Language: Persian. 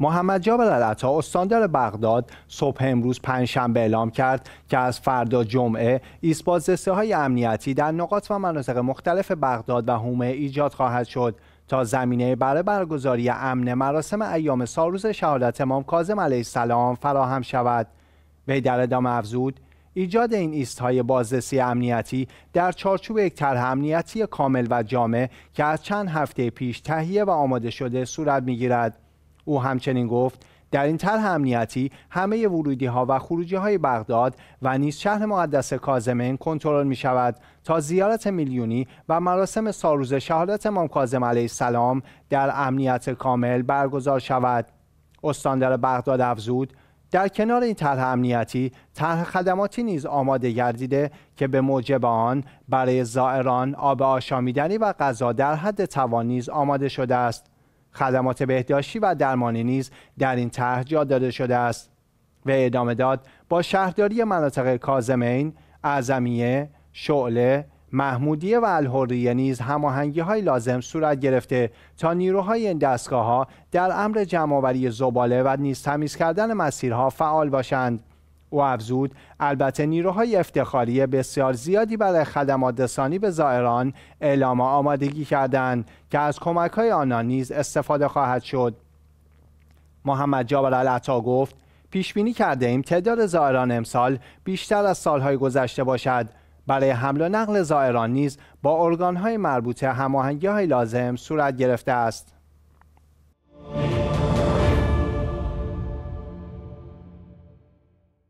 محمد جابر العطا استاندار بغداد صبح امروز پنجشنبه اعلام کرد که از فردا جمعه ایست های امنیتی در نقاط و مناطق مختلف بغداد و حومه ایجاد خواهد شد تا زمینه برای برگزاری امن مراسم ایام سالروز شهادت امام کاظم علیه السلام فراهم شود وی در ادامه افزود ایجاد این ایست های بازرسی امنیتی در چارچوب یک طرح امنیتی کامل و جامع که از چند هفته پیش تهیه و آماده شده صورت میگیرد او همچنین گفت در این طرح امنیتی همه ورودی ها و خروجی های بغداد و نیز شهر مقدس کازمین کنترل می شود تا زیارت میلیونی و مراسم ساروز شهادت امام کازم علیه السلام در امنیت کامل برگزار شود استاندار بغداد افزود در کنار این طرح امنیتی طرح خدماتی نیز آماده گردیده که به موجب آن برای زائران آب آشامیدنی و غذا در حد توان نیز آماده شده است خدمات بهداشتی و درمانی نیز در این طرح جا داده شده است و ادامه داد با شهرداری مناطق کازمین، اعظمیه، شعله، محمودیه و الحریه نیز هماهنگی های لازم صورت گرفته تا نیروهای این دستگاه ها در امر جمعآوری زباله و نیز تمیز کردن مسیرها فعال باشند او افزود البته نیروهای افتخاری بسیار زیادی برای خدمات رسانی به زائران اعلام آمادگی کردند که از کمک های آنها نیز استفاده خواهد شد محمد جابر العطا گفت پیش بینی کرده ایم تعداد زائران امسال بیشتر از سالهای گذشته باشد برای حمل و نقل زائران نیز با ارگانهای مربوطه هماهنگی های لازم صورت گرفته است